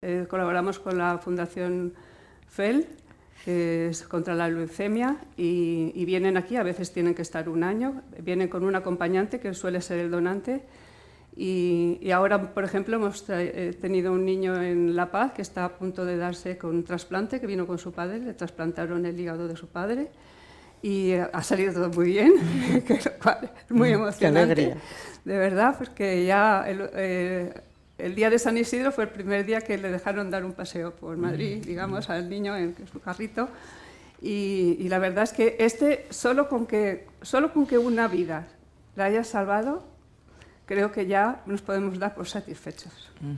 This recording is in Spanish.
Eh, colaboramos con la Fundación FEL, que es contra la leucemia, y, vienen aquí, a veces tienen que estar un año, vienen con un acompañante que suele ser el donante. Y, ahora, por ejemplo, hemos eh, tenido un niño en La Paz que está a punto de darse con un trasplante, que vino con su padre, le trasplantaron el hígado de su padre y eh, ha salido todo muy bien, es muy mm, emocionante. Qué alegría. De verdad, porque pues ya el día de San Isidro fue el primer día que le dejaron dar un paseo por Madrid, mm. digamos, mm. al niño en su carrito. Y, la verdad es que este, solo con que, solo con que una vida la haya salvado, creo que ya nos podemos dar por satisfechos. Mm.